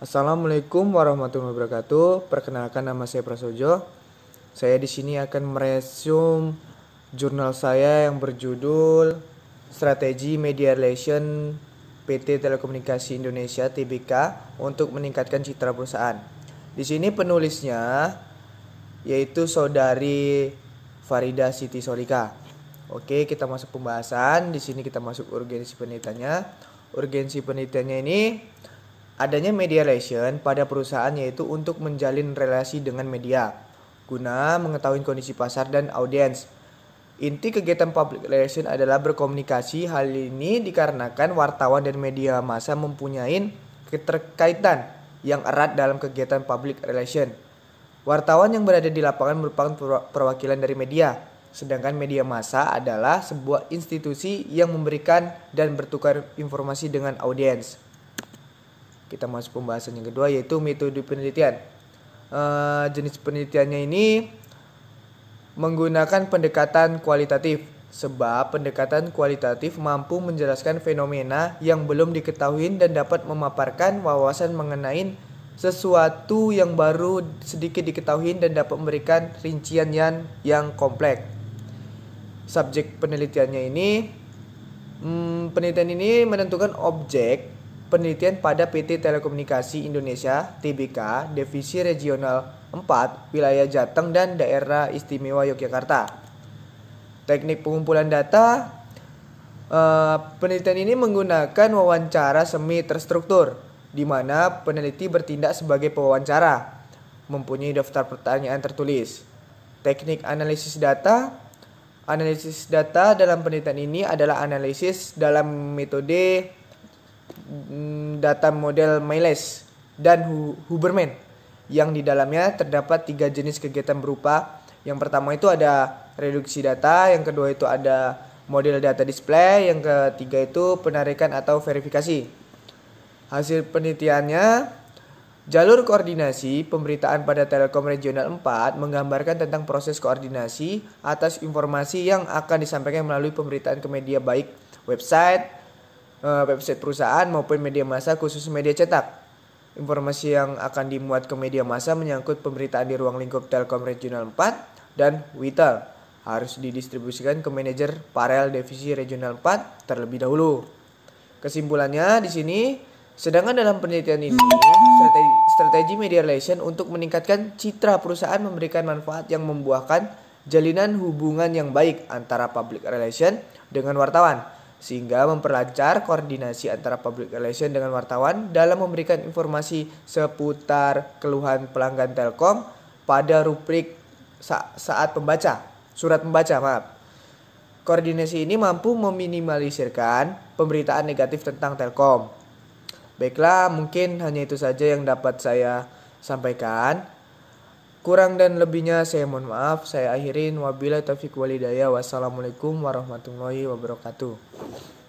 Assalamualaikum warahmatullahi wabarakatuh. Perkenalkan nama saya Prasojo. Saya di sini akan meresum jurnal saya yang berjudul Strategi Media Relation PT Telekomunikasi Indonesia TBK untuk meningkatkan citra perusahaan. Di sini penulisnya yaitu saudari Farida Siti Solika. Oke, kita masuk pembahasan. Di sini kita masuk urgensi penelitiannya. Urgensi penelitiannya ini Adanya media relation pada perusahaan yaitu untuk menjalin relasi dengan media, guna mengetahui kondisi pasar dan audiens. Inti kegiatan public relation adalah berkomunikasi. Hal ini dikarenakan wartawan dan media massa mempunyai keterkaitan yang erat dalam kegiatan public relation. Wartawan yang berada di lapangan merupakan perwakilan dari media, sedangkan media massa adalah sebuah institusi yang memberikan dan bertukar informasi dengan audiens kita masuk pembahasan yang kedua yaitu metode penelitian. Uh, jenis penelitiannya ini menggunakan pendekatan kualitatif sebab pendekatan kualitatif mampu menjelaskan fenomena yang belum diketahui dan dapat memaparkan wawasan mengenai sesuatu yang baru sedikit diketahui dan dapat memberikan rincian yang, yang kompleks. Subjek penelitiannya ini hmm, penelitian ini menentukan objek penelitian pada PT Telekomunikasi Indonesia TBK Divisi Regional 4 Wilayah Jateng dan Daerah Istimewa Yogyakarta. Teknik pengumpulan data eh, penelitian ini menggunakan wawancara semi terstruktur di mana peneliti bertindak sebagai pewawancara, mempunyai daftar pertanyaan tertulis. Teknik analisis data Analisis data dalam penelitian ini adalah analisis dalam metode Mm, data model Miles dan Huberman yang di dalamnya terdapat tiga jenis kegiatan berupa yang pertama itu ada reduksi data, yang kedua itu ada model data display, yang ketiga itu penarikan atau verifikasi. Hasil penelitiannya Jalur koordinasi pemberitaan pada Telekom Regional 4 menggambarkan tentang proses koordinasi atas informasi yang akan disampaikan melalui pemberitaan ke media baik website, Eh, website perusahaan maupun media massa khusus media cetak. Informasi yang akan dimuat ke media massa menyangkut pemberitaan di ruang lingkup Telkom Regional 4 dan Witel harus didistribusikan ke manajer Parel Divisi Regional 4 terlebih dahulu. Kesimpulannya di sini, sedangkan dalam penelitian ini, strategi, strategi media relation untuk meningkatkan citra perusahaan memberikan manfaat yang membuahkan jalinan hubungan yang baik antara public relation dengan wartawan sehingga memperlancar koordinasi antara public relation dengan wartawan dalam memberikan informasi seputar keluhan pelanggan Telkom pada rubrik saat pembaca, surat pembaca, maaf. Koordinasi ini mampu meminimalisirkan pemberitaan negatif tentang Telkom. Baiklah, mungkin hanya itu saja yang dapat saya sampaikan. Kurang dan lebihnya saya mohon maaf. Saya akhirin. Wabillahi taufiq walidaya. Wassalamualaikum warahmatullahi wabarakatuh.